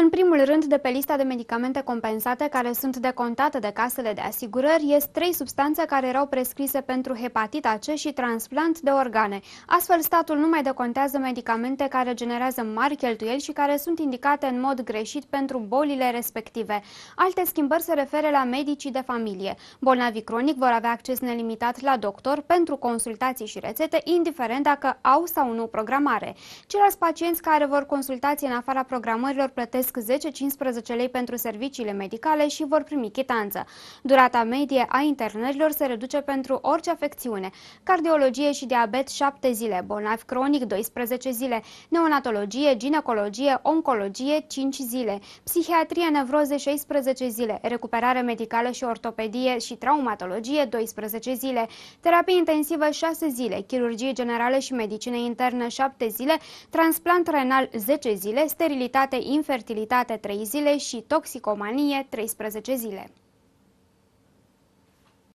În primul rând, de pe lista de medicamente compensate care sunt decontate de casele de asigurări, ies trei substanțe care erau prescrise pentru hepatita C și transplant de organe. Astfel, statul nu mai decontează medicamente care generează mari cheltuieli și care sunt indicate în mod greșit pentru bolile respective. Alte schimbări se referă la medicii de familie. Bolnavii cronic vor avea acces nelimitat la doctor pentru consultații și rețete, indiferent dacă au sau nu programare. Ceilalți pacienți care vor consultații în afara programărilor plătesc plătesc 10-15 lei pentru serviciile medicale și vor primi chitanță. Durata medie a internărilor se reduce pentru orice afecțiune, cardiologie și diabet 7 zile, bolnav cronic 12 zile, neonatologie, ginecologie, oncologie 5 zile, psihiatrie, nevroze 16 zile, recuperare medicală și ortopedie și traumatologie 12 zile, terapie intensivă 6 zile, chirurgie generală și medicină internă 7 zile, transplant renal 10 zile, sterilitate, infertilitate, infertilitate 3 zile și toxicomanie 13 zile.